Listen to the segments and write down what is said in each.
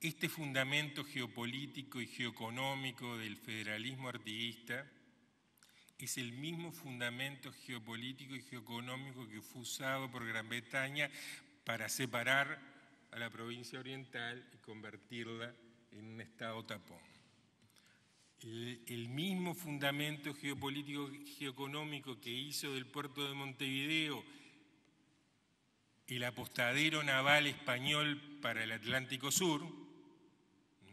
este fundamento geopolítico y geoeconómico del federalismo artiguista es el mismo fundamento geopolítico y geoeconómico que fue usado por Gran Bretaña para separar a la provincia oriental y convertirla en un estado tapón. El, mismo fundamento geopolítico y geoeconómico que hizo del puerto de Montevideo el apostadero naval español para el Atlántico Sur,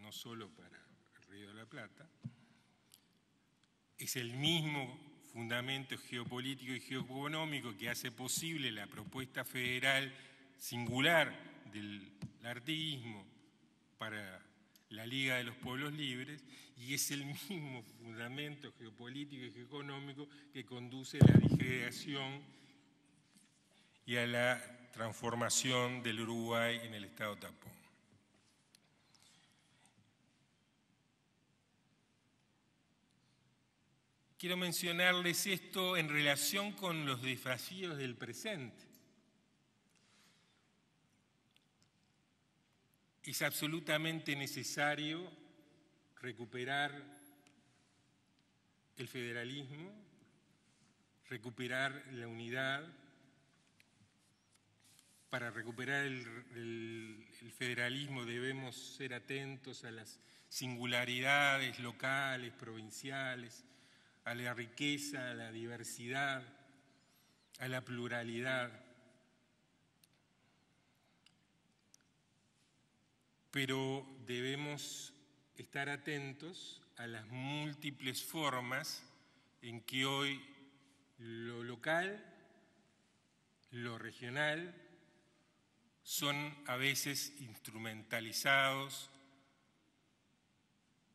no solo para el Río de la Plata, es el mismo fundamento geopolítico y geoeconómico que hace posible la propuesta federal singular del artiguismo para la Liga de los Pueblos Libres y es el mismo fundamento geopolítico y geoeconómico que conduce a la disgregación y a la transformación del Uruguay en el Estado tapón. quiero mencionarles esto en relación con los desafíos del presente. Es absolutamente necesario recuperar el federalismo, recuperar la unidad, para recuperar el, el, federalismo debemos ser atentos a las singularidades locales, provinciales, a la riqueza, a la diversidad, a la pluralidad. Pero debemos estar atentos a las múltiples formas en que hoy lo local, lo regional, son a veces instrumentalizados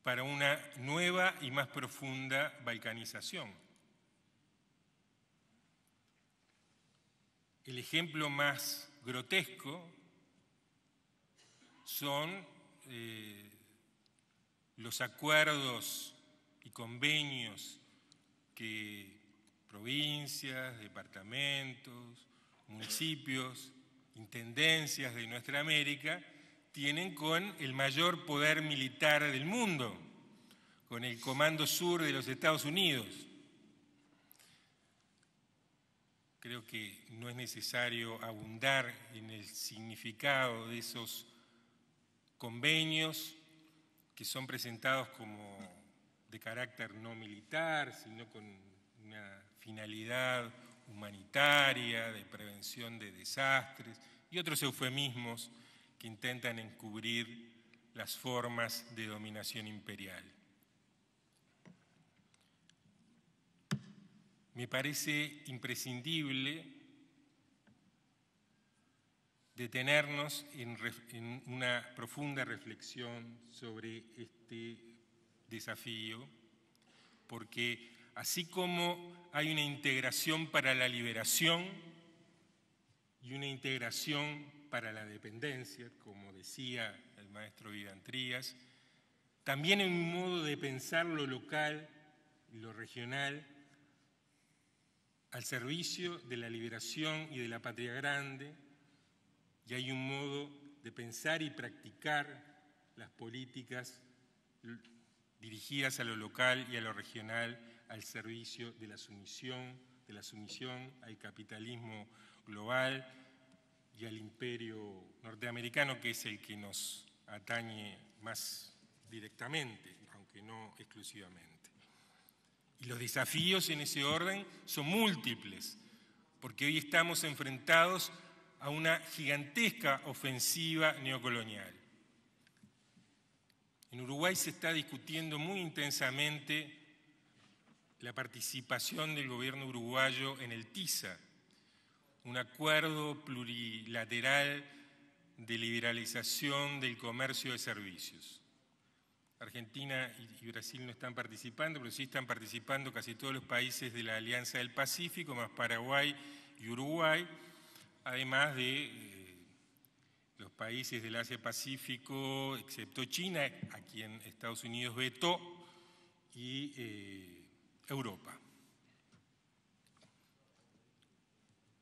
para una nueva y más profunda balcanización. El ejemplo más grotesco son eh, los acuerdos y convenios que provincias, departamentos, municipios, intendencias de nuestra América tienen con el mayor poder militar del mundo, con el Comando Sur de los Estados Unidos. Creo que no es necesario abundar en el significado de esos convenios que son presentados como de carácter no militar, sino con una finalidad humanitaria, de prevención de desastres y otros eufemismos que intentan encubrir las formas de dominación imperial. Me parece imprescindible detenernos en, una profunda reflexión sobre este desafío, porque así como hay una integración para la liberación y una integración para la dependencia, como decía el maestro Vidantrías, también en un modo de pensar lo local y lo regional al servicio de la liberación y de la patria grande, y hay un modo de pensar y practicar las políticas dirigidas a lo local y a lo regional al servicio de la sumisión, de la sumisión al capitalismo global, y al imperio norteamericano, que es el que nos atañe más directamente, aunque no exclusivamente. Y los desafíos en ese orden son múltiples, porque hoy estamos enfrentados a una gigantesca ofensiva neocolonial. En Uruguay se está discutiendo muy intensamente la participación del gobierno uruguayo en el TISA, un acuerdo plurilateral de liberalización del comercio de servicios. Argentina y Brasil no están participando, pero sí están participando casi todos los países de la Alianza del Pacífico, más Paraguay y Uruguay, además de eh, los países del Asia-Pacífico, excepto China, a quien Estados Unidos vetó, y eh, Europa.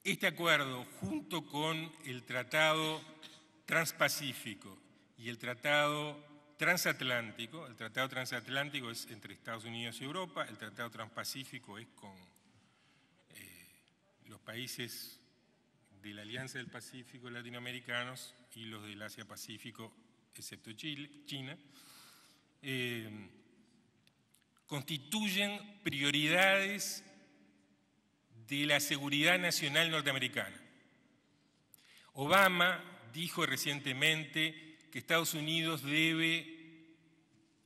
Este acuerdo, junto con el Tratado Transpacífico y el Tratado Transatlántico, el Tratado Transatlántico es entre Estados Unidos y Europa, el Tratado Transpacífico es con eh, los países de la Alianza del Pacífico latinoamericanos y los del Asia-Pacífico, excepto Chile, China, eh, constituyen prioridades de la seguridad nacional norteamericana. Obama dijo recientemente que Estados Unidos debe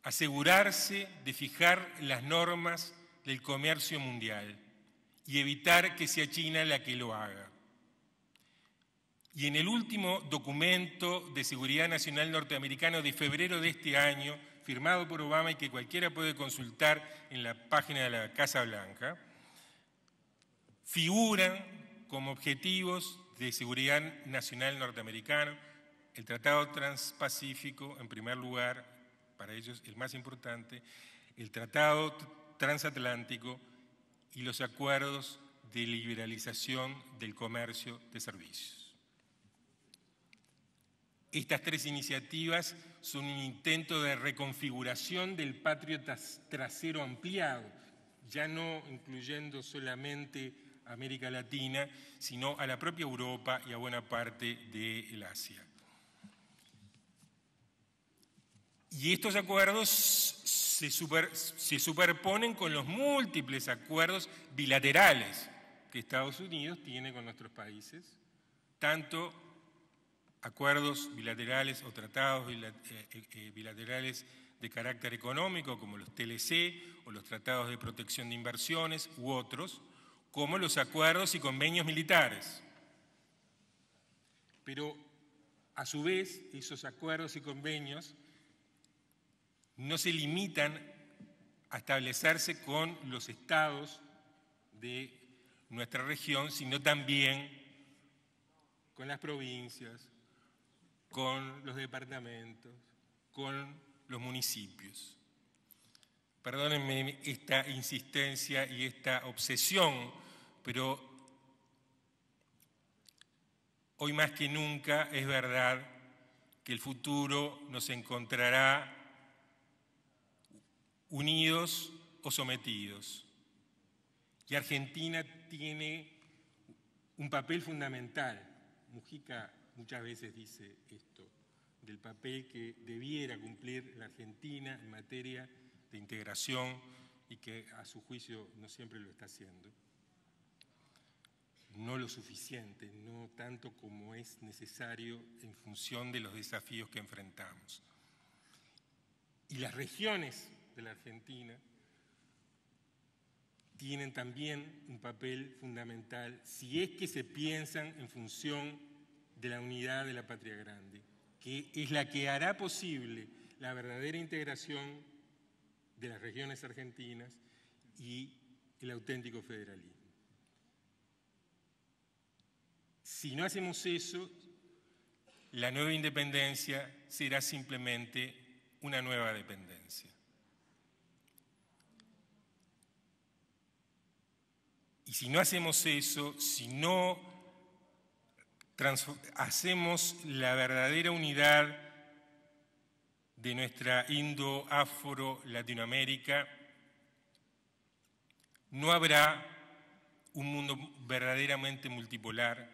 asegurarse de fijar las normas del comercio mundial y evitar que sea China la que lo haga. Y en el último documento de seguridad nacional norteamericano de febrero de este año, firmado por Obama y que cualquiera puede consultar en la página de la Casa Blanca, figuran como objetivos de seguridad nacional norteamericana el Tratado Transpacífico, en primer lugar, para ellos el más importante, el Tratado Transatlántico y los acuerdos de liberalización del comercio de servicios. Estas tres iniciativas son un intento de reconfiguración del patrio trasero ampliado, ya no incluyendo solamente América Latina, sino a la propia Europa y a buena parte del Asia. Y estos acuerdos se, se superponen con los múltiples acuerdos bilaterales que Estados Unidos tiene con nuestros países, tanto acuerdos bilaterales o tratados eh, eh, eh, bilaterales de carácter económico, como los TLC o los tratados de protección de inversiones u otros, como los acuerdos y convenios militares. Pero a su vez, esos acuerdos y convenios no se limitan a establecerse con los estados de nuestra región, sino también con las provincias, con los departamentos, con los municipios. Perdónenme esta insistencia y esta obsesión pero hoy más que nunca es verdad que el futuro nos encontrará unidos o sometidos. Y Argentina tiene un papel fundamental. Mujica muchas veces dice esto, del papel que debiera cumplir la Argentina en materia de integración y que a su juicio no siempre lo está haciendo no lo suficiente, no tanto como es necesario en función de los desafíos que enfrentamos. Y las regiones de la Argentina tienen también un papel fundamental si es que se piensan en función de la unidad de la patria grande, que es la que hará posible la verdadera integración de las regiones argentinas y el auténtico federalismo. Si no hacemos eso, la nueva independencia será simplemente una nueva dependencia. Y si no hacemos eso, si no hacemos la verdadera unidad de nuestra indo-afro-latinoamérica, no habrá un mundo verdaderamente multipolar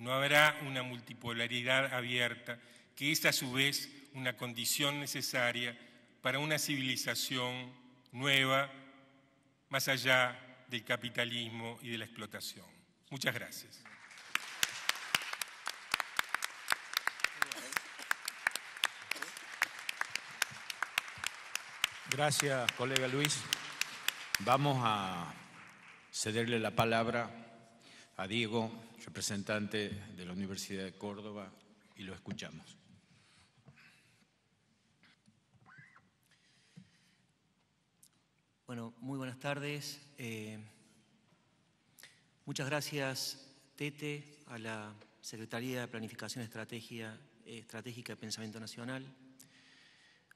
no habrá una multipolaridad abierta, que es a su vez una condición necesaria para una civilización nueva, más allá del capitalismo y de la explotación. Muchas gracias. Gracias, colega Luis. Vamos a cederle la palabra a Diego representante de la Universidad de Córdoba y lo escuchamos. Bueno, muy buenas tardes. Eh, muchas gracias, Tete, a la Secretaría de Planificación Estrategia, Estratégica de Pensamiento Nacional,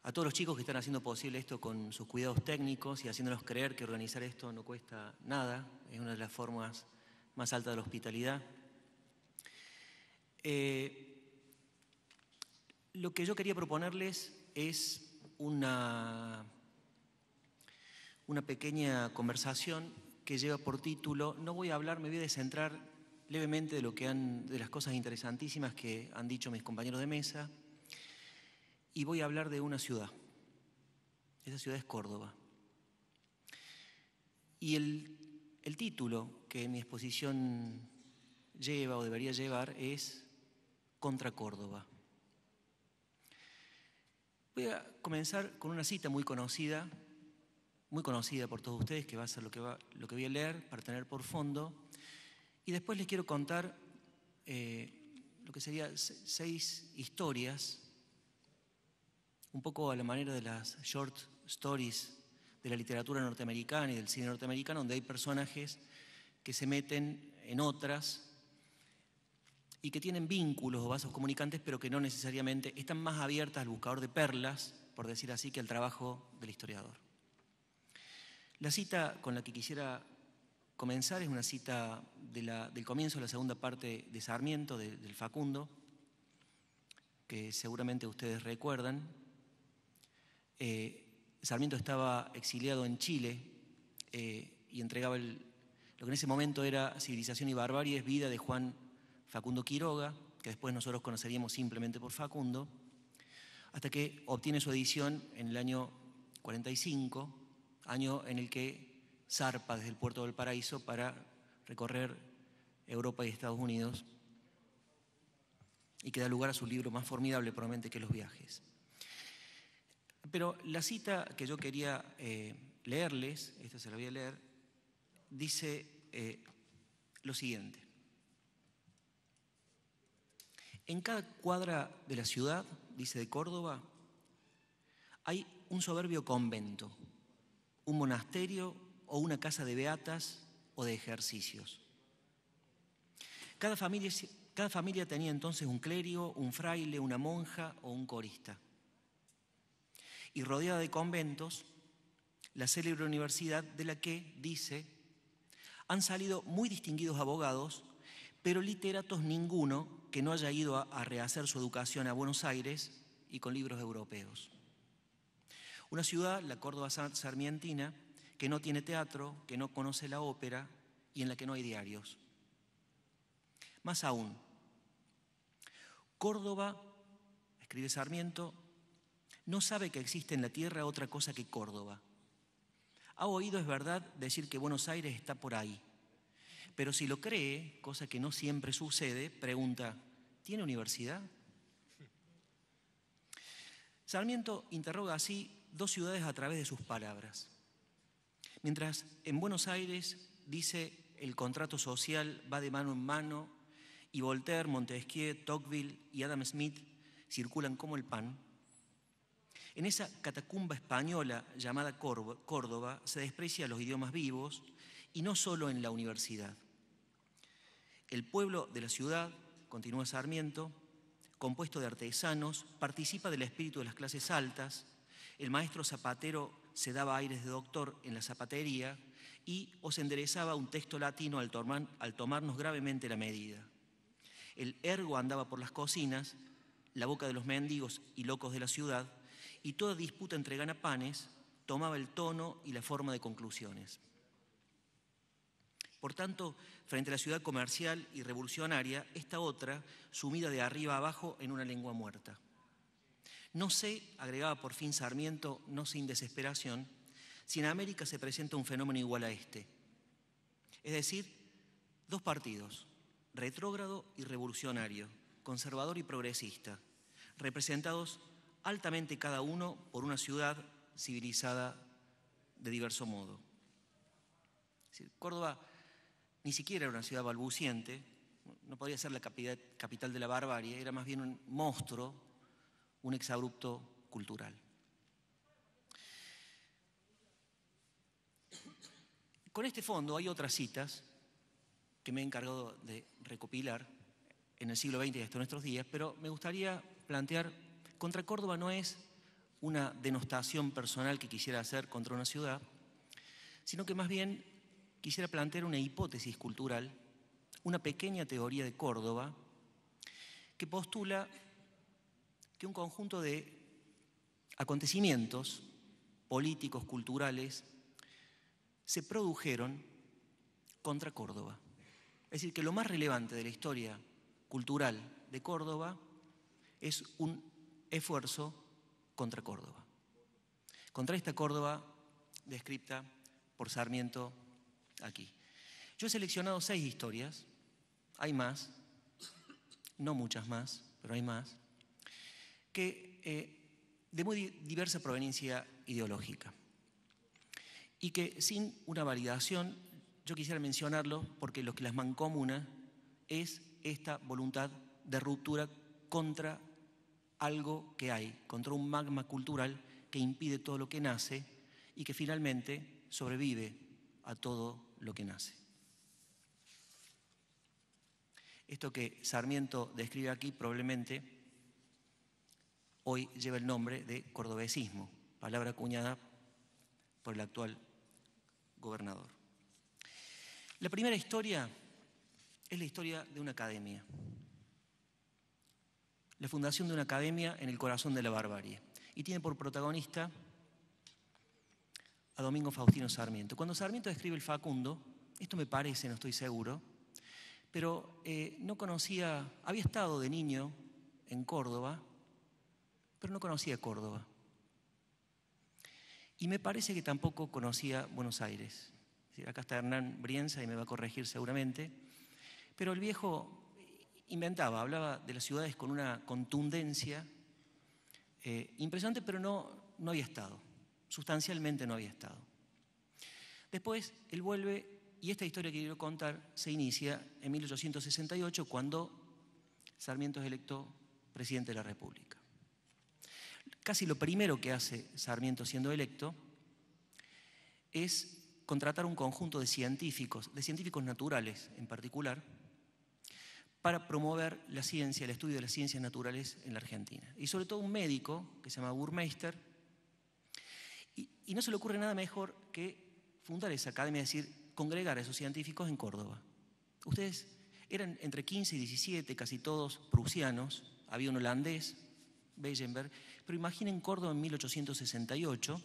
a todos los chicos que están haciendo posible esto con sus cuidados técnicos y haciéndonos creer que organizar esto no cuesta nada, es una de las formas más altas de la hospitalidad. Eh, lo que yo quería proponerles es una, una pequeña conversación que lleva por título, no voy a hablar, me voy a descentrar levemente de, lo que han, de las cosas interesantísimas que han dicho mis compañeros de mesa, y voy a hablar de una ciudad. Esa ciudad es Córdoba. Y el título que mi exposición lleva o debería llevar es contra Córdoba. Voy a comenzar con una cita muy conocida, muy conocida por todos ustedes, que va a ser lo que, lo que voy a leer para tener por fondo. Y después les quiero contar eh, lo que serían seis historias, un poco a la manera de las short stories de la literatura norteamericana y del cine norteamericano, donde hay personajes que se meten en otras y que tienen vínculos o vasos comunicantes, pero que no necesariamente están más abiertas al buscador de perlas, por decir así, que al trabajo del historiador. La cita con la que quisiera comenzar es una cita del comienzo de la segunda parte de Sarmiento, del Facundo, que seguramente ustedes recuerdan. Eh, Sarmiento estaba exiliado en Chile eh, y entregaba el, lo que en ese momento era Civilización y Barbarie, es vida de Juan Facundo Quiroga, que después nosotros conoceríamos simplemente por Facundo, hasta que obtiene su edición en el año 45, año en el que zarpa desde el puerto del Paraíso para recorrer Europa y Estados Unidos y que da lugar a su libro más formidable probablemente que Los viajes. Pero la cita que yo quería eh, leerles, esta se la voy a leer, dice eh, lo siguiente. En cada cuadra de la ciudad, dice de Córdoba, hay un soberbio convento, un monasterio o una casa de beatas o de ejercicios. Cada familia, cada familia tenía entonces un clérigo, un fraile, una monja o un corista. Y rodeada de conventos, la célebre universidad de la que, dice, han salido muy distinguidos abogados, pero literatos ninguno que no haya ido a, rehacer su educación a Buenos Aires y con libros europeos. Una ciudad, la Córdoba Sarmientina, que no tiene teatro, que no conoce la ópera y en la que no hay diarios. Más aún, Córdoba, escribe Sarmiento, no sabe que existe en la tierra otra cosa que Córdoba. Ha oído, es verdad, decir que Buenos Aires está por ahí, pero si lo cree, cosa que no siempre sucede, pregunta, ¿tiene universidad? Sarmiento interroga así dos ciudades a través de sus palabras. Mientras en Buenos Aires dice el contrato social va de mano en mano y Voltaire, Montesquieu, Tocqueville y Adam Smith circulan como el pan, en esa catacumba española llamada Córdoba se desprecia los idiomas vivos y no solo en la universidad. El pueblo de la ciudad, continúa Sarmiento, compuesto de artesanos, participa del espíritu de las clases altas, el maestro zapatero se daba aires de doctor en la zapatería y os enderezaba un texto latino al, al tomarnos gravemente la medida. El ergo andaba por las cocinas, la boca de los mendigos y locos de la ciudad, y toda disputa entre ganapanes tomaba el tono y la forma de conclusiones. Por tanto, frente a la ciudad comercial y revolucionaria, esta otra sumida de arriba abajo en una lengua muerta. No sé, agregaba por fin Sarmiento, no sin desesperación, si en América se presenta un fenómeno igual a este. Es decir, dos partidos, retrógrado y revolucionario, conservador y progresista, representados altamente cada uno por una ciudad civilizada de diverso modo. Córdoba ni siquiera era una ciudad balbuciente, no podía ser la capital de la barbarie, era más bien un monstruo, un exabrupto cultural. Con este fondo hay otras citas que me he encargado de recopilar en el siglo XX y hasta nuestros días, pero me gustaría plantear, contra Córdoba no es una denostación personal que quisiera hacer contra una ciudad, sino que más bien quisiera plantear una hipótesis cultural, una pequeña teoría de Córdoba, que postula que un conjunto de acontecimientos políticos, culturales, se produjeron contra Córdoba. Es decir, que lo más relevante de la historia cultural de Córdoba es un esfuerzo contra Córdoba, contra esta Córdoba descripta por Sarmiento aquí. Yo he seleccionado seis historias, hay más, no muchas más, pero hay más, que eh, de muy diversa proveniencia ideológica. Y que sin una validación, yo quisiera mencionarlo porque lo que las mancomuna es esta voluntad de ruptura contra algo que hay, contra un magma cultural que impide todo lo que nace y que finalmente sobrevive a todo lo que nace. Esto que Sarmiento describe aquí probablemente hoy lleva el nombre de cordobesismo, palabra acuñada por el actual gobernador. La primera historia es la historia de una academia, la fundación de una academia en el corazón de la barbarie, y tiene por protagonista a Domingo Faustino Sarmiento. Cuando Sarmiento escribe el Facundo, esto me parece, no estoy seguro, pero eh, no conocía, había estado de niño en Córdoba, pero no conocía Córdoba. Y me parece que tampoco conocía Buenos Aires. Acá está Hernán Brienza y me va a corregir seguramente. Pero el viejo inventaba, hablaba de las ciudades con una contundencia eh, impresionante, pero no, no había estado sustancialmente no había estado. Después él vuelve y esta historia que quiero contar se inicia en 1868 cuando Sarmiento es electo presidente de la República. Casi lo primero que hace Sarmiento siendo electo es contratar un conjunto de científicos, de científicos naturales en particular, para promover la ciencia, el estudio de las ciencias naturales en la Argentina. Y sobre todo un médico que se llama Burmeister, y no se le ocurre nada mejor que fundar esa academia, es decir, congregar a esos científicos en Córdoba. Ustedes eran entre 15 y 17, casi todos prusianos, había un holandés, Beyenberg, pero imaginen Córdoba en 1868,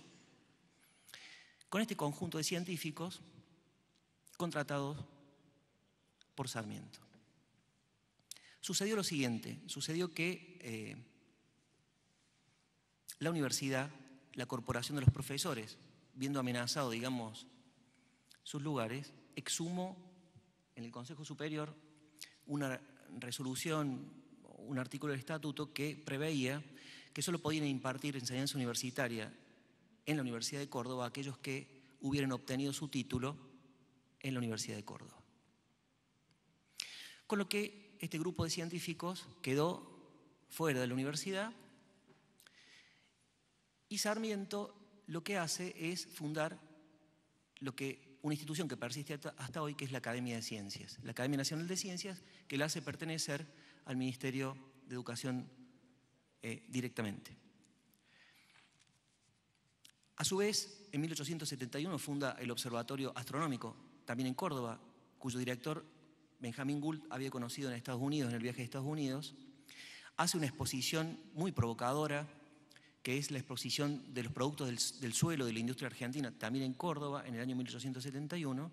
con este conjunto de científicos contratados por Sarmiento. Sucedió lo siguiente, sucedió que eh, la universidad la Corporación de los Profesores, viendo amenazado, digamos, sus lugares, exhumó en el Consejo Superior una resolución, un artículo del estatuto que preveía que solo podían impartir enseñanza universitaria en la Universidad de Córdoba aquellos que hubieran obtenido su título en la Universidad de Córdoba. Con lo que este grupo de científicos quedó fuera de la universidad y Sarmiento lo que hace es fundar lo que, una institución que persiste hasta, hoy, que es la Academia de Ciencias, la Academia Nacional de Ciencias, que la hace pertenecer al Ministerio de Educación eh, directamente. A su vez, en 1871 funda el Observatorio Astronómico, también en Córdoba, cuyo director Benjamin Gould había conocido en Estados Unidos, en el viaje de Estados Unidos, hace una exposición muy provocadora que es la exposición de los productos del, suelo de la industria argentina, también en Córdoba, en el año 1871,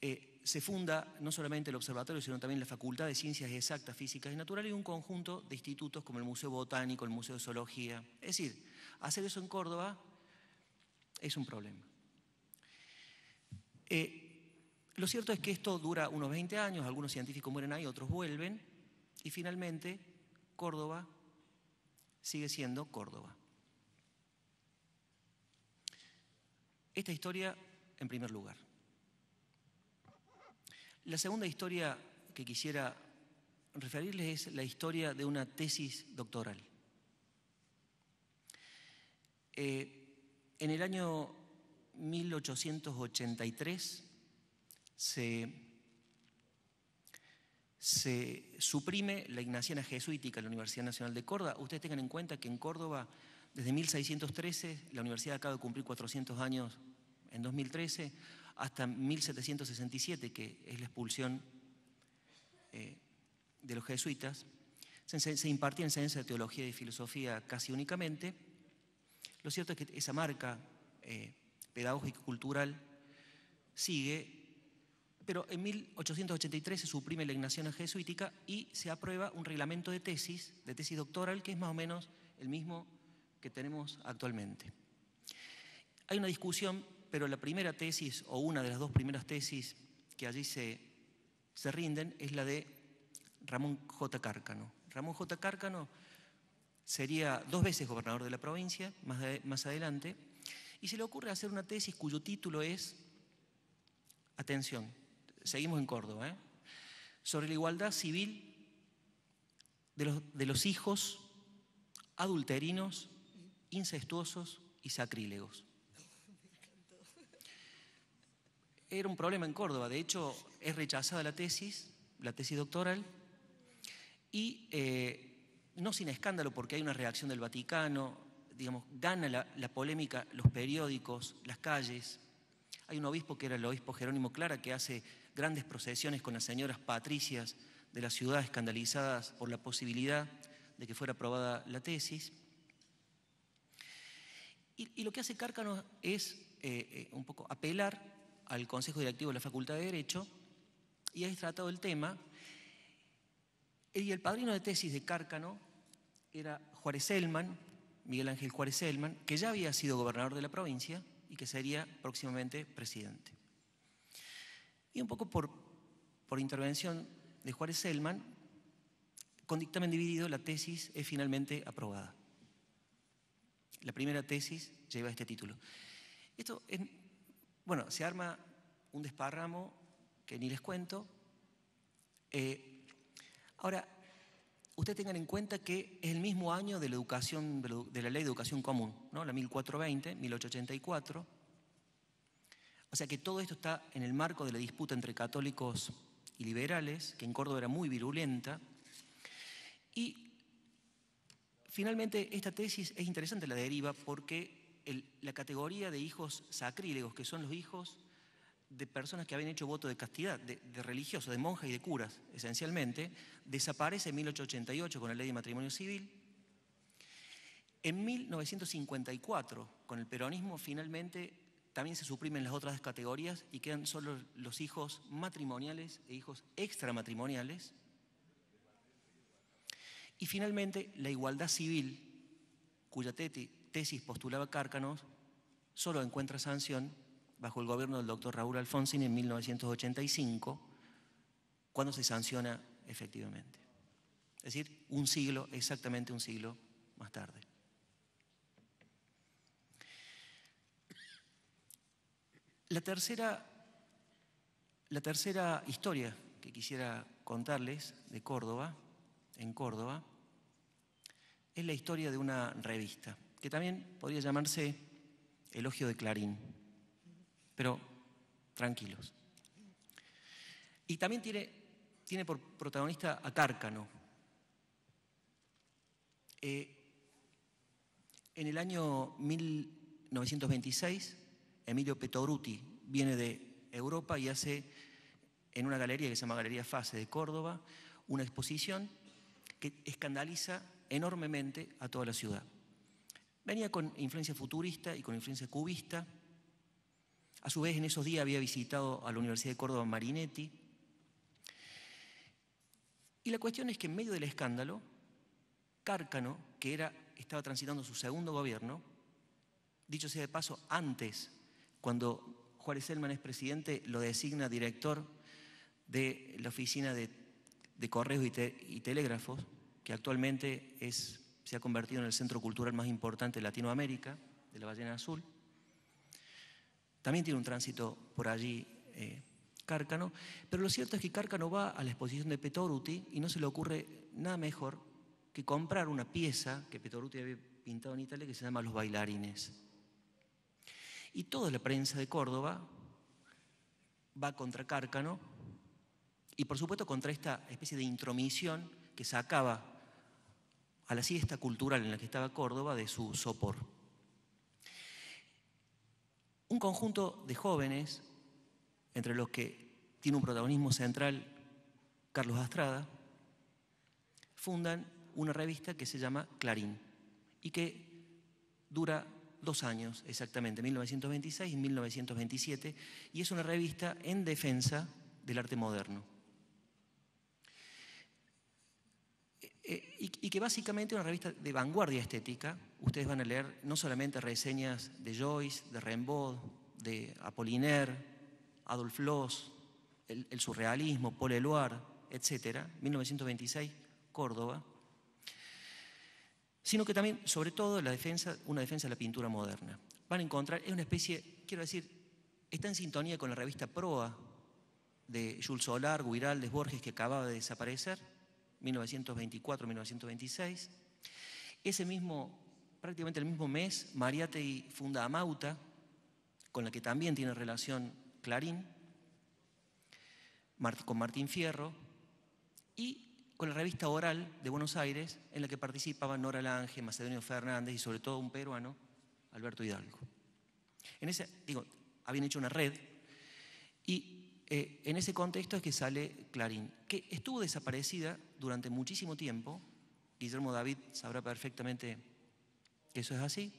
eh, se funda no solamente el observatorio, sino también la Facultad de Ciencias Exactas, Físicas y Naturales y un conjunto de institutos como el Museo Botánico, el Museo de Zoología. Es decir, hacer eso en Córdoba es un problema. Eh, lo cierto es que esto dura unos 20 años, algunos científicos mueren ahí, otros vuelven, y finalmente Córdoba sigue siendo Córdoba. Esta historia en primer lugar. La segunda historia que quisiera referirles es la historia de una tesis doctoral. Eh, en el año 1883 se se suprime la ignaciana jesuítica en la Universidad Nacional de Córdoba. Ustedes tengan en cuenta que en Córdoba, desde 1613, la universidad acaba de cumplir 400 años en 2013, hasta 1767, que es la expulsión eh, de los jesuitas, se, impartía impartía enseñanza de teología y filosofía casi únicamente. Lo cierto es que esa marca eh, pedagógica y cultural sigue pero en 1883 se suprime la Ignación jesuítica y se aprueba un reglamento de tesis, de tesis doctoral, que es más o menos el mismo que tenemos actualmente. Hay una discusión, pero la primera tesis o una de las dos primeras tesis que allí se, rinden es la de Ramón J. Cárcano. Ramón J. Cárcano sería dos veces gobernador de la provincia, más adelante, y se le ocurre hacer una tesis cuyo título es, atención, seguimos en Córdoba, ¿eh? sobre la igualdad civil de los, hijos adulterinos, incestuosos y sacrílegos. Era un problema en Córdoba, de hecho es rechazada la tesis, la tesis doctoral, y eh, no sin escándalo porque hay una reacción del Vaticano, digamos, gana la, polémica los periódicos, las calles. Hay un obispo que era el obispo Jerónimo Clara que hace grandes procesiones con las señoras patricias de la ciudad escandalizadas por la posibilidad de que fuera aprobada la tesis. Y, lo que hace Cárcano es eh, eh, un poco apelar al Consejo Directivo de la Facultad de Derecho y ha tratado el tema. Y el padrino de tesis de Cárcano era Juárez Elman, Miguel Ángel Juárez Elman, que ya había sido gobernador de la provincia y que sería próximamente presidente y un poco por, intervención de Juárez Selman, con dictamen dividido la tesis es finalmente aprobada. La primera tesis lleva este título. Esto es, bueno, se arma un desparramo que ni les cuento. Eh, ahora, ustedes tengan en cuenta que es el mismo año de la, educación, de la ley de educación común, ¿no? la 1420, 1884 o sea que todo esto está en el marco de la disputa entre católicos y liberales, que en Córdoba era muy virulenta. Y finalmente esta tesis es interesante la deriva porque la categoría de hijos sacrílegos, que son los hijos de personas que habían hecho voto de castidad, de, de religiosos, de monjas y de curas, esencialmente, desaparece en 1888 con la ley de matrimonio civil. En 1954, con el peronismo, finalmente también se suprimen las otras categorías y quedan solo los hijos matrimoniales e hijos extramatrimoniales. Y finalmente, la igualdad civil, cuya tesis postulaba Cárcanos, solo encuentra sanción bajo el gobierno del doctor Raúl Alfonsín en 1985, cuando se sanciona efectivamente. Es decir, un siglo, exactamente un siglo más tarde. La tercera, la tercera historia que quisiera contarles de Córdoba, en Córdoba, es la historia de una revista, que también podría llamarse Elogio de Clarín, pero tranquilos. Y también tiene, tiene por protagonista a Tárcano. Eh, en el año 1926, Emilio Petoruti viene de Europa y hace en una galería que se llama Galería Fase de Córdoba una exposición que escandaliza enormemente a toda la ciudad. Venía con influencia futurista y con influencia cubista. A su vez, en esos días había visitado a la Universidad de Córdoba Marinetti. Y la cuestión es que en medio del escándalo, Cárcano, que estaba transitando su segundo gobierno, dicho sea de paso, antes cuando Juárez Elman es presidente, lo designa director de la oficina de, correos y, telégrafos, que actualmente es, se ha convertido en el centro cultural más importante de Latinoamérica, de la Ballena Azul. También tiene un tránsito por allí eh, Cárcano, pero lo cierto es que Cárcano va a la exposición de Petoruti y no se le ocurre nada mejor que comprar una pieza que Petoruti había pintado en Italia que se llama Los bailarines. Y toda la prensa de Córdoba va contra Cárcano y por supuesto contra esta especie de intromisión que sacaba a la siesta cultural en la que estaba Córdoba de su sopor. Un conjunto de jóvenes, entre los que tiene un protagonismo central Carlos Astrada, fundan una revista que se llama Clarín y que dura dos años exactamente, 1926 y 1927, y es una revista en defensa del arte moderno. Eh, eh, y que básicamente es una revista de vanguardia estética. Ustedes van a leer no solamente reseñas de Joyce, de Rimbaud, de Apollinaire, Adolf Loss, el, surrealismo, Paul Eluard, etc. 1926, Córdoba sino que también, sobre todo, la defensa, una defensa de la pintura moderna. Van a encontrar, es una especie, quiero decir, está en sintonía con la revista Proa de Jules Solar, Guiraldes, Borges, que acababa de desaparecer, 1924-1926. Ese mismo, prácticamente el mismo mes, y funda Amauta, con la que también tiene relación Clarín, con Martín Fierro, y con la revista Oral de Buenos Aires, en la que participaban Nora Lange, Macedonio Fernández y sobre todo un peruano, Alberto Hidalgo. En ese, digo, habían hecho una red y eh, en ese contexto es que sale Clarín, que estuvo desaparecida durante muchísimo tiempo. Guillermo David sabrá perfectamente que eso es así.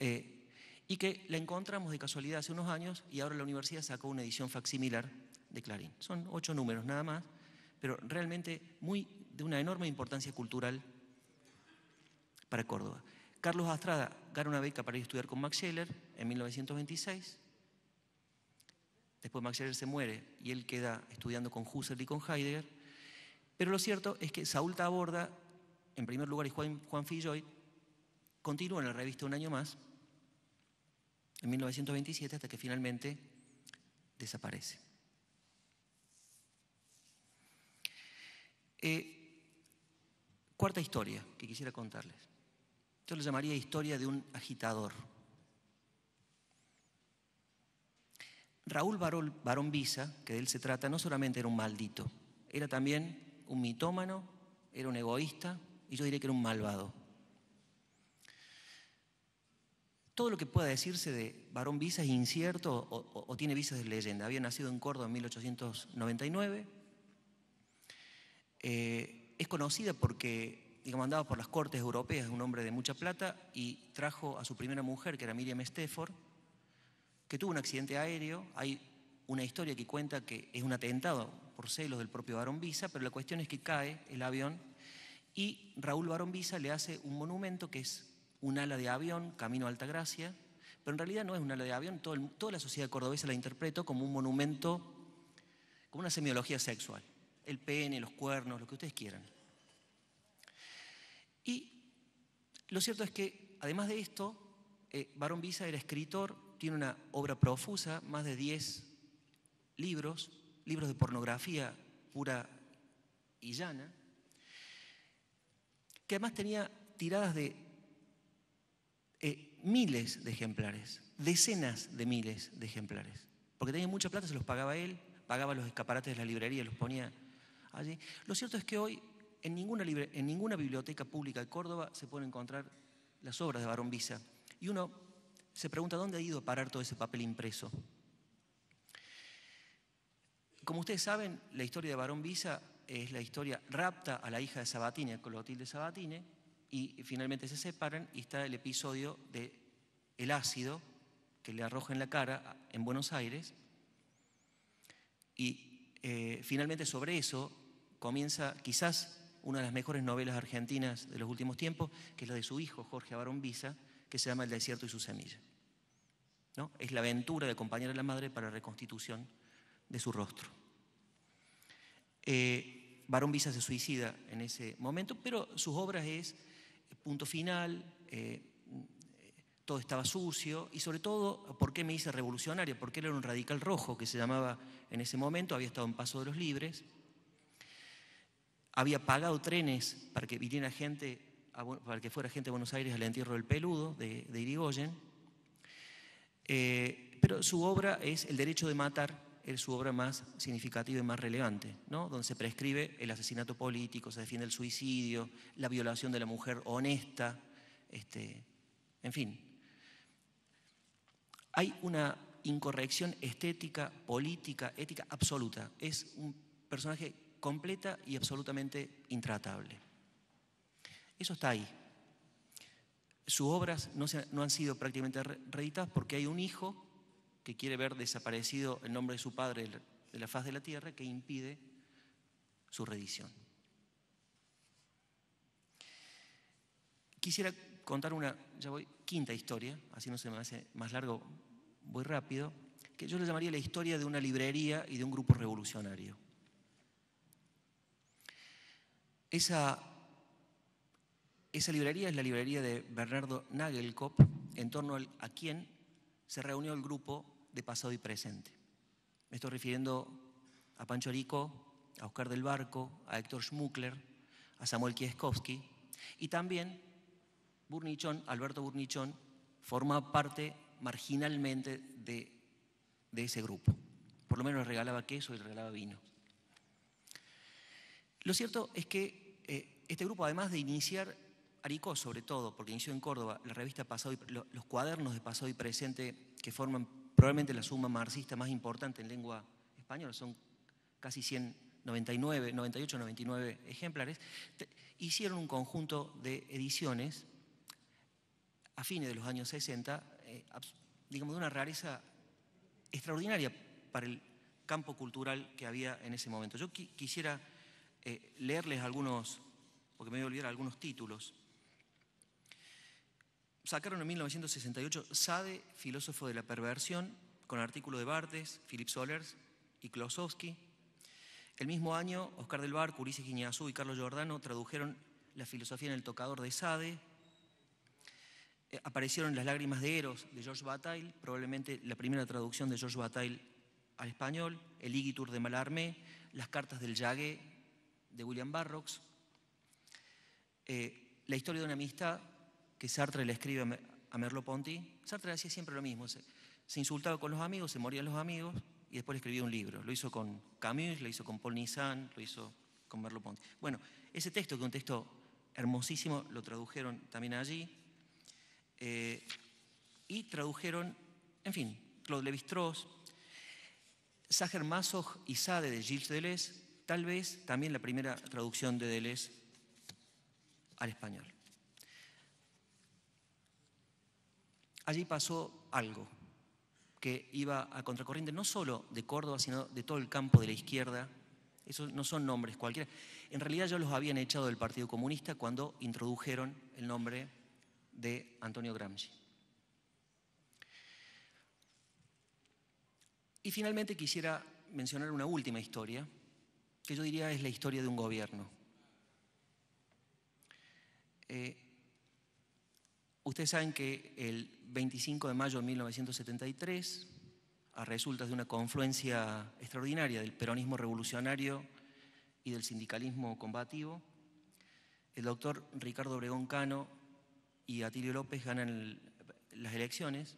Eh, y que la encontramos de casualidad hace unos años y ahora la universidad sacó una edición facsimilar de Clarín. Son ocho números nada más pero realmente muy, de una enorme importancia cultural para Córdoba. Carlos Astrada gana una beca para ir a estudiar con Max Scheller en 1926. Después Max Scheller se muere y él queda estudiando con Husserl y con Heidegger. Pero lo cierto es que Saúl Taborda, en primer lugar, y Juan, Juan Filloy, continúan en la revista un año más, en 1927, hasta que finalmente desaparece. Eh, cuarta historia que quisiera contarles. Yo lo llamaría historia de un agitador. Raúl Barón Visa, que de él se trata, no solamente era un maldito, era también un mitómano, era un egoísta y yo diría que era un malvado. Todo lo que pueda decirse de Barón Visa es incierto o, tiene visas de leyenda. Había nacido en Córdoba en 1899 eh, es conocida porque, digamos, andaba por las cortes europeas, es un hombre de mucha plata, y trajo a su primera mujer, que era Miriam Stefford, que tuvo un accidente aéreo. Hay una historia que cuenta que es un atentado por celos del propio Barón Visa, pero la cuestión es que cae el avión y Raúl Barón Visa le hace un monumento que es un ala de avión, camino a Altagracia, pero en realidad no es un ala de avión, toda la sociedad cordobesa la interpreta como un monumento, como una semiología sexual el pene, los cuernos, lo que ustedes quieran. Y lo cierto es que, además de esto, eh, Barón Visa era escritor, tiene una obra profusa, más de 10 libros, libros de pornografía pura y llana, que además tenía tiradas de eh, miles de ejemplares, decenas de miles de ejemplares, porque tenía mucha plata, se los pagaba él, pagaba los escaparates de la librería, los ponía lo cierto es que hoy en ninguna, biblioteca pública de Córdoba se pueden encontrar las obras de Barón Visa. Y uno se pregunta dónde ha ido a parar todo ese papel impreso. Como ustedes saben, la historia de Barón Bisa es la historia rapta a la hija de Sabatine, Clotilde Sabatine, y finalmente se separan y está el episodio de el ácido que le arroja en la cara en Buenos Aires y eh, finalmente sobre eso comienza quizás una de las mejores novelas argentinas de los últimos tiempos, que es la de su hijo, Jorge Barón Visa, que se llama El desierto y su semilla. ¿No? Es la aventura de acompañar a la madre para la reconstitución de su rostro. Eh, Barón Visa se suicida en ese momento, pero sus obras es eh, punto final, todo estaba sucio y sobre todo, ¿por qué me hice revolucionario? Porque él era un radical rojo que se llamaba en ese momento, había estado en Paso de los Libres, había pagado trenes para que viniera gente, para que fuera gente de Buenos Aires al entierro del peludo de, Irigoyen, eh, pero su obra es El derecho de matar, es su obra más significativa y más relevante, ¿no? donde se prescribe el asesinato político, se defiende el suicidio, la violación de la mujer honesta, este, en fin, hay una incorrección estética, política, ética absoluta. Es un personaje completa y absolutamente intratable. Eso está ahí. Sus obras no, han sido prácticamente reeditadas porque hay un hijo que quiere ver desaparecido el nombre de su padre de la faz de la tierra que impide su reedición. Quisiera contar una, ya voy, quinta historia, así no se me hace más largo voy rápido, que yo le llamaría la historia de una librería y de un grupo revolucionario. Esa, esa librería es la librería de Bernardo Nagelkop, en torno a quien se reunió el grupo de pasado y presente. Me estoy refiriendo a Pancho Rico, a Oscar del Barco, a Héctor Schmuckler, a Samuel Kieskowski y también Burnichón, Alberto Burnichón, forma parte marginalmente de, ese grupo. Por lo menos le regalaba queso y le regalaba vino. Lo cierto es que eh, este grupo, además de iniciar Aricó, sobre todo, porque inició en Córdoba, la revista Pasado y, los cuadernos de Pasado y Presente, que forman probablemente la suma marxista más importante en lengua española, son casi 199, 98, 99 ejemplares, hicieron un conjunto de ediciones a fines de los años 60 eh, digamos, de una rareza extraordinaria para el campo cultural que había en ese momento. Yo quisiera eh, leerles algunos, porque me voy a olvidar algunos títulos. Sacaron en 1968 Sade, filósofo de la perversión, con artículo de Bartes, Philip Solers y Klosowski. El mismo año, Oscar del Bar, Ulises Guiñazú y Carlos Giordano tradujeron La filosofía en el tocador de Sade, eh, aparecieron Las lágrimas de Eros de George Bataille, probablemente la primera traducción de George Bataille al español, El Igitur de Malarmé, Las cartas del Yague de William Barrocks, eh, La historia de una amistad que Sartre le escribe a Merleau-Ponty. Sartre hacía siempre lo mismo, se, insultaba con los amigos, se morían los amigos y después le escribía un libro. Lo hizo con Camus, lo hizo con Paul Nissan, lo hizo con Merleau-Ponty. Bueno, ese texto, que es un texto hermosísimo, lo tradujeron también allí. Eh, y tradujeron, en fin, Claude Lévi-Strauss, Sacher Masoch y Sade de Gilles Deleuze, tal vez también la primera traducción de Deleuze al español. Allí pasó algo que iba a contracorriente no solo de Córdoba, sino de todo el campo de la izquierda. Esos no son nombres cualquiera. En realidad ya los habían echado del Partido Comunista cuando introdujeron el nombre de Antonio Gramsci. Y finalmente quisiera mencionar una última historia, que yo diría es la historia de un gobierno. Eh, ustedes saben que el 25 de mayo de 1973, a resultas de una confluencia extraordinaria del peronismo revolucionario y del sindicalismo combativo, el doctor Ricardo Obregón Cano y Atilio López ganan las elecciones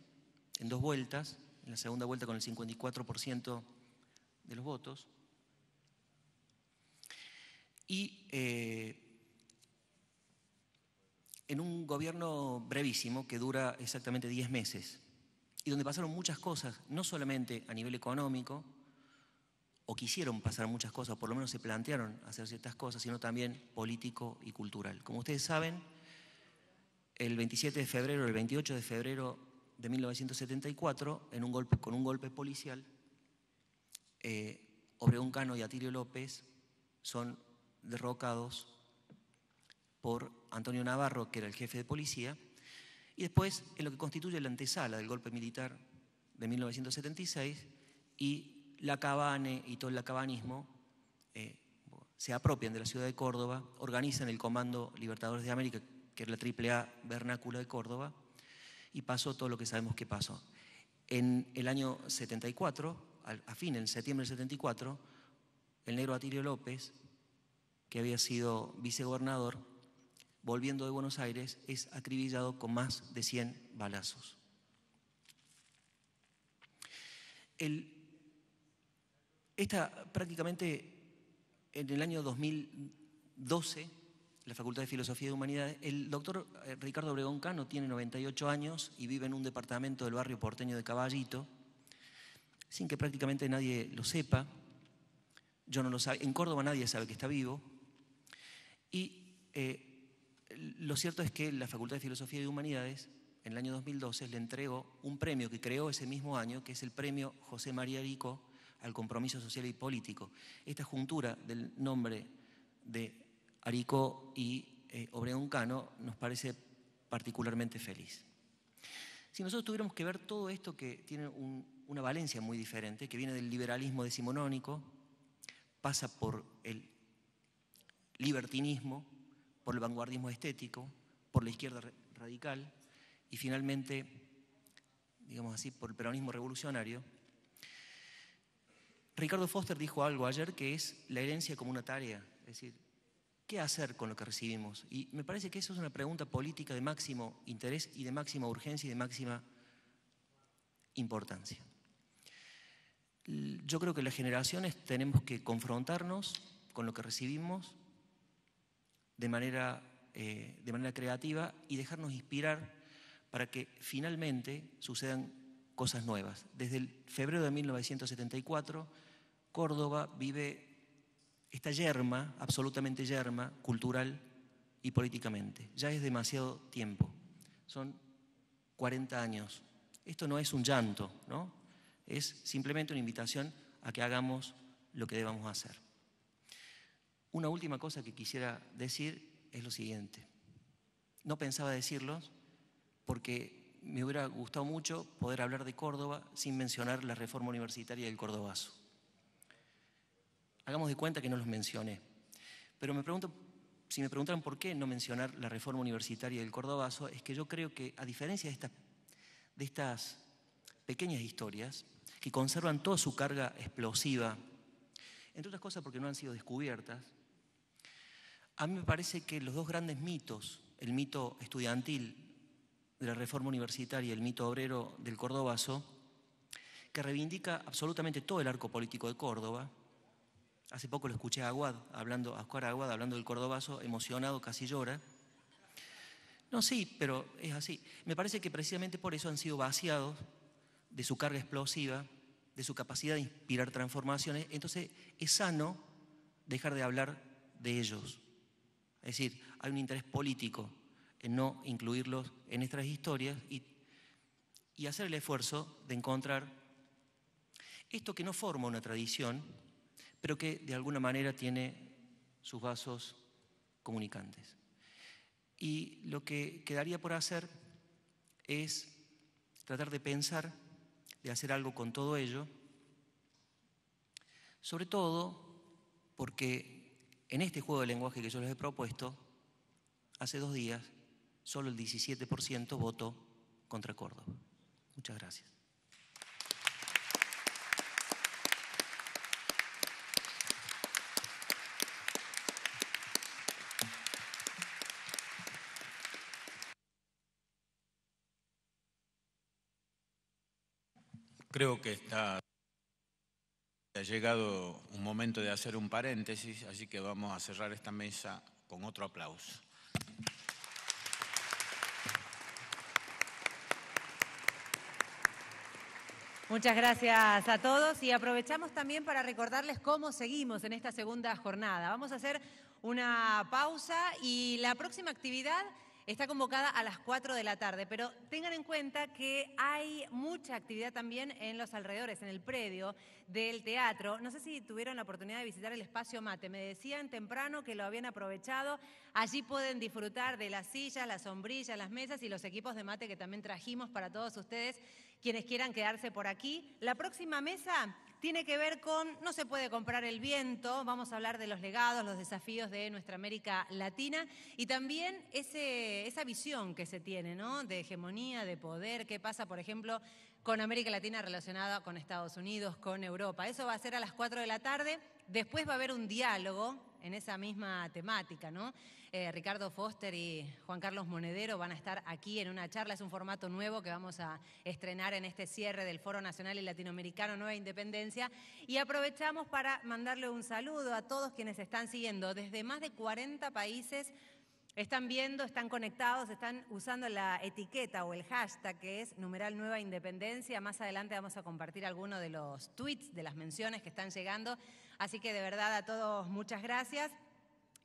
en dos vueltas, en la segunda vuelta con el 54% de los votos. Y eh, en un gobierno brevísimo que dura exactamente 10 meses y donde pasaron muchas cosas, no solamente a nivel económico, o quisieron pasar muchas cosas, por lo menos se plantearon hacer ciertas cosas, sino también político y cultural. Como ustedes saben, el 27 de febrero, el 28 de febrero de 1974, con un golpe policial, eh, Obregón Cano y Atilio López son derrocados por Antonio Navarro, que era el jefe de policía, y después, en lo que constituye la antesala del golpe militar de 1976, y la cabane y todo el lacabanismo eh, se apropian de la ciudad de Córdoba, organizan el Comando Libertadores de América, que era la AAA vernácula de Córdoba, y pasó todo lo que sabemos que pasó. En el año 74, a fin, en septiembre del 74, el negro Atilio López, que había sido vicegobernador, volviendo de Buenos Aires, es acribillado con más de 100 balazos. esta prácticamente en el año 2012 la Facultad de Filosofía y Humanidades. El doctor eh, Ricardo Obregón Cano tiene 98 años y vive en un departamento del barrio porteño de Caballito, sin que prácticamente nadie lo sepa. Yo no lo En Córdoba nadie sabe que está vivo. Y eh, lo cierto es que la Facultad de Filosofía y Humanidades, en el año 2012, le entregó un premio que creó ese mismo año, que es el premio José María Rico al compromiso social y político. Esta juntura del nombre de Arico y eh, Obregón Cano, nos parece particularmente feliz. Si nosotros tuviéramos que ver todo esto que tiene una valencia muy diferente, que viene del liberalismo decimonónico, pasa por el libertinismo, por el vanguardismo estético, por la izquierda radical y finalmente, digamos así, por el peronismo revolucionario. Ricardo Foster dijo algo ayer que es la herencia como una tarea, es decir, ¿qué hacer con lo que recibimos? Y me parece que eso es una pregunta política de máximo interés y de máxima urgencia y de máxima importancia. Yo creo que las generaciones tenemos que confrontarnos con lo que recibimos de manera, eh, de manera creativa y dejarnos inspirar para que finalmente sucedan cosas nuevas. Desde el febrero de 1974, Córdoba vive Está yerma, absolutamente yerma, cultural y políticamente. Ya es demasiado tiempo. Son 40 años. Esto no es un llanto, ¿no? Es simplemente una invitación a que hagamos lo que debamos hacer. Una última cosa que quisiera decir es lo siguiente. No pensaba decirlos porque me hubiera gustado mucho poder hablar de Córdoba sin mencionar la reforma universitaria del Cordobazo. Hagamos de cuenta que no los mencioné. Pero me pregunto, si me preguntan por qué no mencionar la reforma universitaria del Cordobazo, es que yo creo que, a diferencia de estas, pequeñas historias, que conservan toda su carga explosiva, entre otras cosas porque no han sido descubiertas, a mí me parece que los dos grandes mitos, el mito estudiantil de la reforma universitaria, y el mito obrero del Cordobazo, que reivindica absolutamente todo el arco político de Córdoba, Hace poco lo escuché a Aguad, hablando, a Oscar Aguad, hablando del cordobazo, emocionado, casi llora. No, sí, pero es así. Me parece que precisamente por eso han sido vaciados de su carga explosiva, de su capacidad de inspirar transformaciones. Entonces es sano dejar de hablar de ellos. Es decir, hay un interés político en no incluirlos en estas historias y, y hacer el esfuerzo de encontrar esto que no forma una tradición, pero que de alguna manera tiene sus vasos comunicantes. Y lo que quedaría por hacer es tratar de pensar, de hacer algo con todo ello, sobre todo porque en este juego de lenguaje que yo les he propuesto, hace dos días solo el 17% votó contra Córdoba. Muchas gracias. creo que está ha llegado un momento de hacer un paréntesis, así que vamos a cerrar esta mesa con otro aplauso. Muchas gracias a todos y aprovechamos también para recordarles cómo seguimos en esta segunda jornada. Vamos a hacer una pausa y la próxima actividad Está convocada a las 4 de la tarde, pero tengan en cuenta que hay mucha actividad también en los alrededores, en el predio del teatro. No sé si tuvieron la oportunidad de visitar el espacio Mate. Me decían temprano que lo habían aprovechado. Allí pueden disfrutar de las sillas, las sombrillas, las mesas y los equipos de mate que también trajimos para todos ustedes, quienes quieran quedarse por aquí. La próxima mesa tiene que ver con no se puede comprar el viento, vamos a hablar de los legados, los desafíos de nuestra América Latina y también esa visión que se tiene, ¿no? De hegemonía, de poder, qué pasa, por ejemplo, con América Latina relacionada con Estados Unidos, con Europa. Eso va a ser a las 4 de la tarde, después va a haber un diálogo en esa misma temática, ¿no? Eh, Ricardo Foster y Juan Carlos Monedero van a estar aquí en una charla, es un formato nuevo que vamos a estrenar en este cierre del Foro Nacional y Latinoamericano Nueva Independencia y aprovechamos para mandarle un saludo a todos quienes están siguiendo desde más de 40 países están viendo, están conectados, están usando la etiqueta o el hashtag que es numeral nueva independencia. Más adelante vamos a compartir algunos de los tweets, de las menciones que están llegando. Así que de verdad a todos muchas gracias.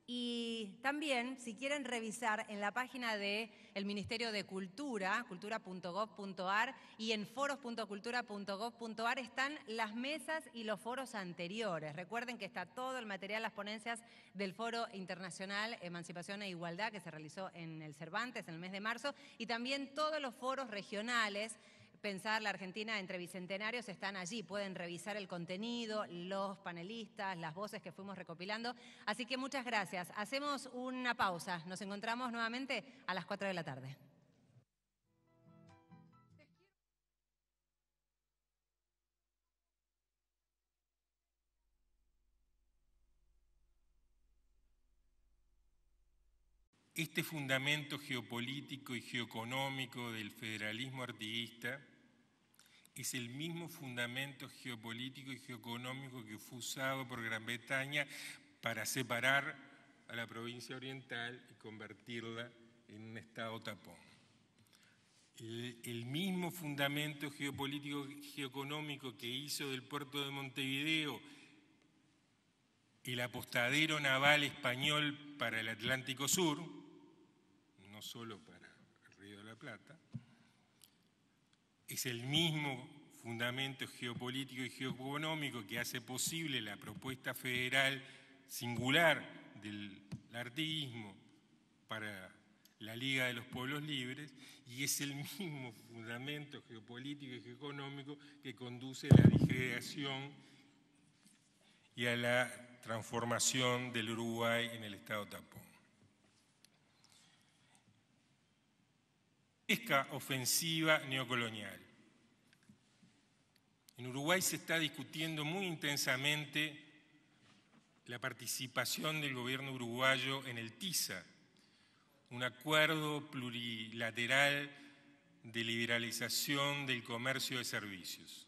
Y también, si quieren revisar en la página del Ministerio de Cultura, cultura.gov.ar, y en foros.cultura.gov.ar están las mesas y los foros anteriores. Recuerden que está todo el material, las ponencias del Foro Internacional Emancipación e Igualdad que se realizó en el Cervantes en el mes de marzo, y también todos los foros regionales pensar la Argentina entre bicentenarios están allí, pueden revisar el contenido, los panelistas, las voces que fuimos recopilando. Así que muchas gracias. Hacemos una pausa. Nos encontramos nuevamente a las 4 de la tarde. este fundamento geopolítico y geoeconómico del federalismo artiguista es el mismo fundamento geopolítico y geoeconómico que fue usado por Gran Bretaña para separar a la provincia oriental y convertirla en un estado tapón. El, mismo fundamento geopolítico y geoeconómico que hizo del puerto de Montevideo el apostadero naval español para el Atlántico Sur, no solo para el Río de la Plata, es el mismo fundamento geopolítico y geoeconómico que hace posible la propuesta federal singular del artiguismo para la Liga de los Pueblos Libres y es el mismo fundamento geopolítico y geoeconómico que conduce a la disgregación y a la transformación del Uruguay en el Estado tapón. ofensiva neocolonial. En Uruguay se está discutiendo muy intensamente la participación del gobierno uruguayo en el TISA, un acuerdo plurilateral de liberalización del comercio de servicios.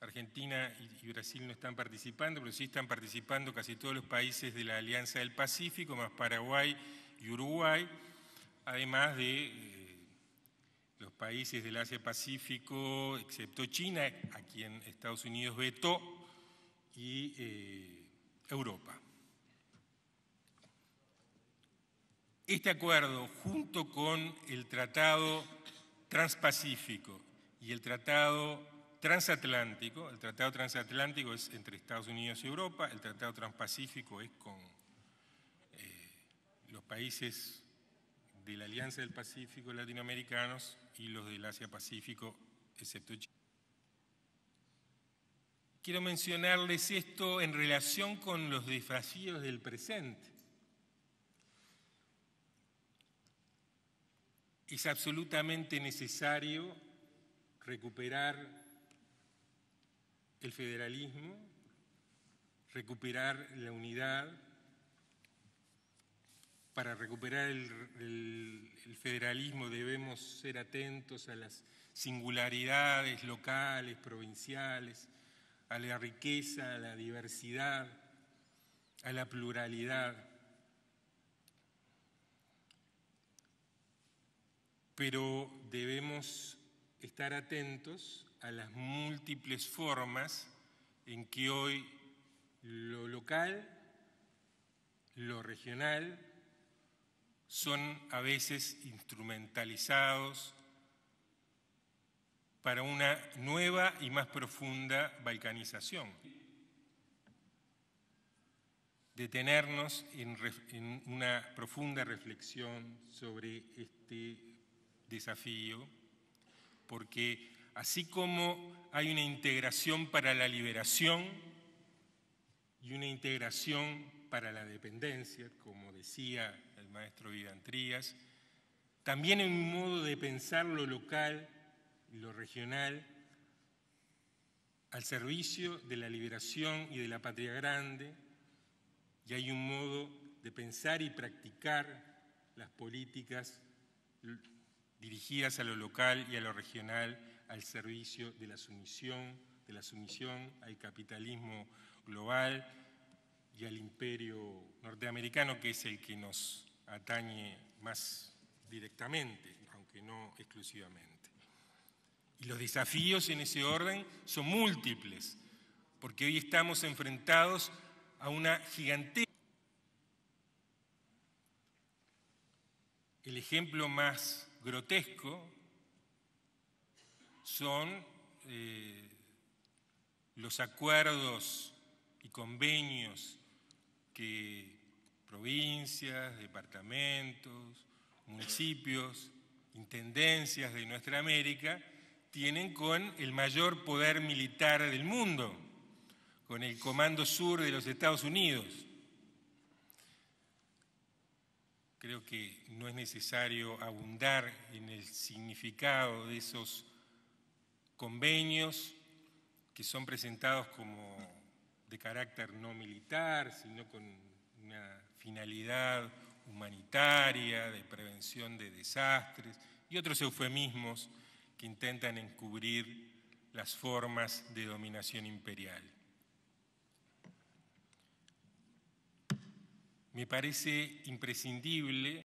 Argentina y Brasil no están participando, pero sí están participando casi todos los países de la Alianza del Pacífico, más Paraguay y Uruguay, además de los países del Asia-Pacífico, excepto China, a quien Estados Unidos vetó, y eh, Europa. Este acuerdo, junto con el Tratado Transpacífico y el Tratado Transatlántico, el Tratado Transatlántico es entre Estados Unidos y Europa, el Tratado Transpacífico es con eh, los países la Alianza del Pacífico Latinoamericanos y los del Asia-Pacífico, excepto China. Quiero mencionarles esto en relación con los desafíos del presente. Es absolutamente necesario recuperar el federalismo, recuperar la unidad, para recuperar el, federalismo debemos ser atentos a las singularidades locales, provinciales, a la riqueza, a la diversidad, a la pluralidad. Pero debemos estar atentos a las múltiples formas en que hoy lo local, lo regional, son a veces instrumentalizados para una nueva y más profunda balcanización. Detenernos en, en una profunda reflexión sobre este desafío, porque así como hay una integración para la liberación y una integración para la dependencia, como decía maestro Vidantrías, también en un modo de pensar lo local, y lo regional, al servicio de la liberación y de la patria grande, y hay un modo de pensar y practicar las políticas dirigidas a lo local y a lo regional al servicio de la sumisión, de la sumisión al capitalismo global y al imperio norteamericano que es el que nos atañe más directamente, aunque no exclusivamente. Y los desafíos en ese orden son múltiples, porque hoy estamos enfrentados a una gigantesca... El ejemplo más grotesco son eh, los acuerdos y convenios que provincias, departamentos, municipios, intendencias de nuestra América, tienen con el mayor poder militar del mundo, con el Comando Sur de los Estados Unidos. Creo que no es necesario abundar en el significado de esos convenios que son presentados como de carácter no militar, sino con una finalidad humanitaria, de prevención de desastres y otros eufemismos que intentan encubrir las formas de dominación imperial. Me parece imprescindible